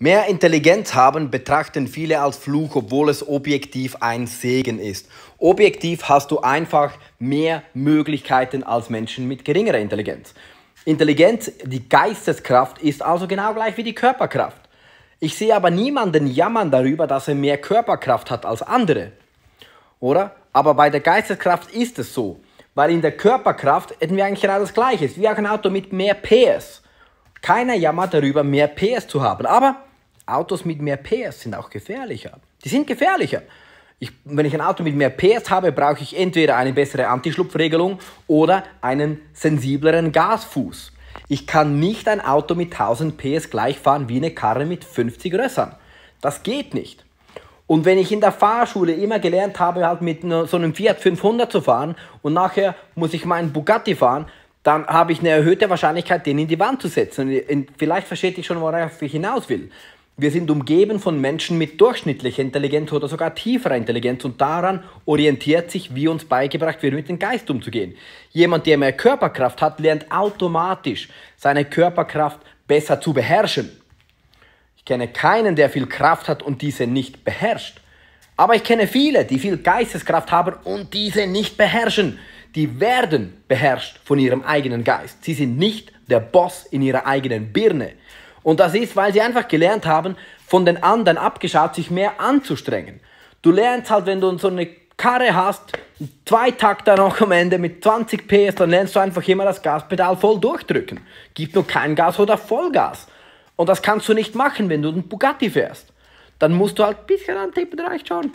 Mehr Intelligenz haben betrachten viele als Fluch, obwohl es objektiv ein Segen ist. Objektiv hast du einfach mehr Möglichkeiten als Menschen mit geringerer Intelligenz. Intelligenz, die Geisteskraft, ist also genau gleich wie die Körperkraft. Ich sehe aber niemanden jammern darüber, dass er mehr Körperkraft hat als andere. Oder? Aber bei der Geisteskraft ist es so. Weil in der Körperkraft hätten wir eigentlich genau das Gleiche. Wie auch ein Auto mit mehr PS. Keiner jammert darüber, mehr PS zu haben, aber Autos mit mehr PS sind auch gefährlicher. Die sind gefährlicher. Ich, wenn ich ein Auto mit mehr PS habe, brauche ich entweder eine bessere Antischlupfregelung oder einen sensibleren Gasfuß. Ich kann nicht ein Auto mit 1000 PS gleich fahren wie eine Karre mit 50 Rössern. Das geht nicht. Und wenn ich in der Fahrschule immer gelernt habe, halt mit so einem Fiat 500 zu fahren und nachher muss ich meinen Bugatti fahren, dann habe ich eine erhöhte Wahrscheinlichkeit, den in die Wand zu setzen. Und vielleicht versteht ich schon, worauf ich hinaus will. Wir sind umgeben von Menschen mit durchschnittlicher Intelligenz oder sogar tieferer Intelligenz und daran orientiert sich, wie uns beigebracht wird, mit dem Geist umzugehen. Jemand, der mehr Körperkraft hat, lernt automatisch, seine Körperkraft besser zu beherrschen. Ich kenne keinen, der viel Kraft hat und diese nicht beherrscht. Aber ich kenne viele, die viel Geisteskraft haben und diese nicht beherrschen die werden beherrscht von ihrem eigenen Geist. Sie sind nicht der Boss in ihrer eigenen Birne. Und das ist, weil sie einfach gelernt haben, von den anderen abgeschaut, sich mehr anzustrengen. Du lernst halt, wenn du so eine Karre hast, zwei Takter noch am Ende mit 20 PS, dann lernst du einfach immer das Gaspedal voll durchdrücken. Gib nur kein Gas oder Vollgas. Und das kannst du nicht machen, wenn du einen Bugatti fährst. Dann musst du halt ein bisschen an den Teppich reicht schon.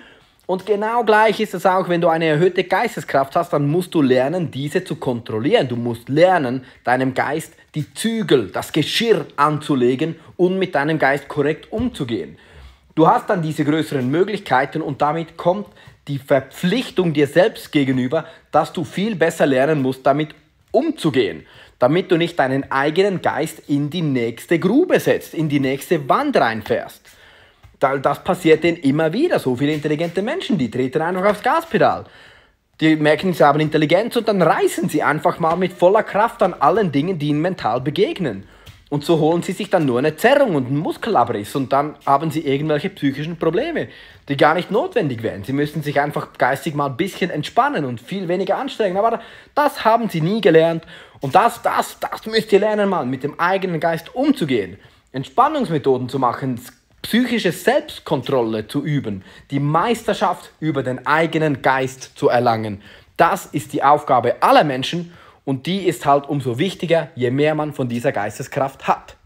Und genau gleich ist es auch, wenn du eine erhöhte Geisteskraft hast, dann musst du lernen, diese zu kontrollieren. Du musst lernen, deinem Geist die Zügel, das Geschirr anzulegen und mit deinem Geist korrekt umzugehen. Du hast dann diese größeren Möglichkeiten und damit kommt die Verpflichtung dir selbst gegenüber, dass du viel besser lernen musst, damit umzugehen, damit du nicht deinen eigenen Geist in die nächste Grube setzt, in die nächste Wand reinfährst das passiert denen immer wieder. So viele intelligente Menschen, die treten einfach aufs Gaspedal. Die merken, sie haben Intelligenz und dann reißen sie einfach mal mit voller Kraft an allen Dingen, die ihnen mental begegnen. Und so holen sie sich dann nur eine Zerrung und einen Muskelabriss und dann haben sie irgendwelche psychischen Probleme, die gar nicht notwendig wären. Sie müssen sich einfach geistig mal ein bisschen entspannen und viel weniger anstrengen. Aber das haben sie nie gelernt und das, das, das müsst ihr lernen, mal mit dem eigenen Geist umzugehen. Entspannungsmethoden zu machen, psychische Selbstkontrolle zu üben, die Meisterschaft über den eigenen Geist zu erlangen. Das ist die Aufgabe aller Menschen und die ist halt umso wichtiger, je mehr man von dieser Geisteskraft hat.